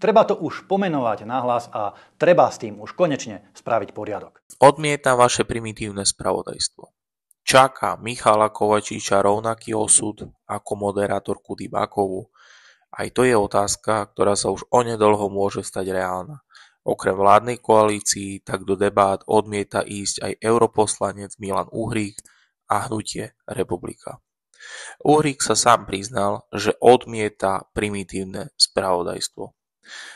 Treba to už pomenovať nahlas a treba s tým už konečne spraviť poriadok. Odmieta vaše primitívne spravodajstvo. Čaká Michala Kovačiča rovnaký osud ako moderátorku Dybakovu. Aj to je otázka, ktorá sa už onedlho môže stať reálna. Okrem vládnej koalícii, tak do debát odmieta ísť aj europoslanec Milan Uhrík a hnutie Republika. Uhrík sa sám priznal, že odmieta primitívne spravodajstvo.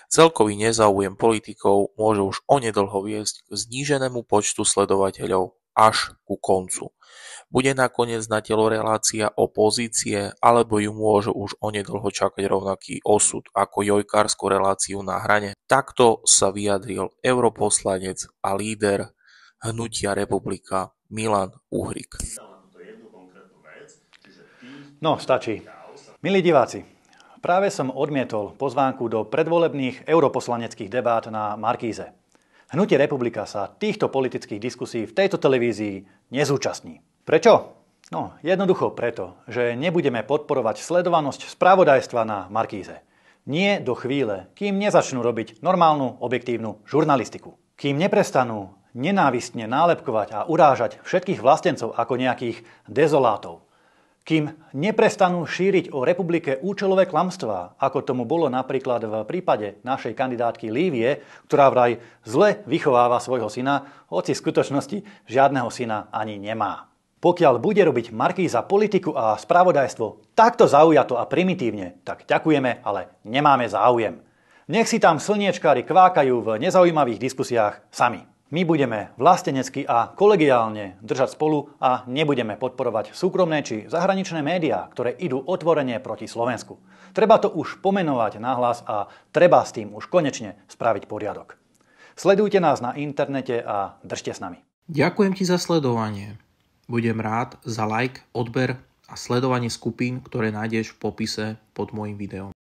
Celkový nezáujem politikov môže už onedlho viesť k zníženému počtu sledovateľov až ku koncu. Bude nakoniec na telo relácia opozície, alebo ju môže už onedlho čakať rovnaký osud ako jojkárskú reláciu na hrane. Takto sa vyjadril europoslanec a líder hnutia republika Milan Uhrik. No, stačí. Milí diváci, Práve som odmietol pozvánku do predvolebných europoslaneckých debát na Markíze. Hnutie republika sa týchto politických diskusí v tejto televízii nezúčastní. Prečo? No, jednoducho preto, že nebudeme podporovať sledovanosť spravodajstva na Markíze. Nie do chvíle, kým nezačnú robiť normálnu, objektívnu žurnalistiku. Kým neprestanú nenávistne nálepkovať a urážať všetkých vlastencov ako nejakých dezolátov kým neprestanú šíriť o republike účelové klamstvá, ako tomu bolo napríklad v prípade našej kandidátky Lívie, ktorá vraj zle vychováva svojho syna, hoci v skutočnosti žiadneho syna ani nemá. Pokiaľ bude robiť Markýza politiku a spravodajstvo takto zaujato a primitívne, tak ďakujeme, ale nemáme záujem. Nech si tam slniečkári kvákajú v nezaujímavých diskusiách sami. My budeme vlastenecky a kolegiálne držať spolu a nebudeme podporovať súkromné či zahraničné médiá, ktoré idú otvorene proti Slovensku. Treba to už pomenovať nahlas a treba s tým už konečne spraviť poriadok. Sledujte nás na internete a držte s nami. Ďakujem ti za sledovanie. Budem rád za like, odber a sledovanie skupín, ktoré nájdeš v popise pod môjim videom.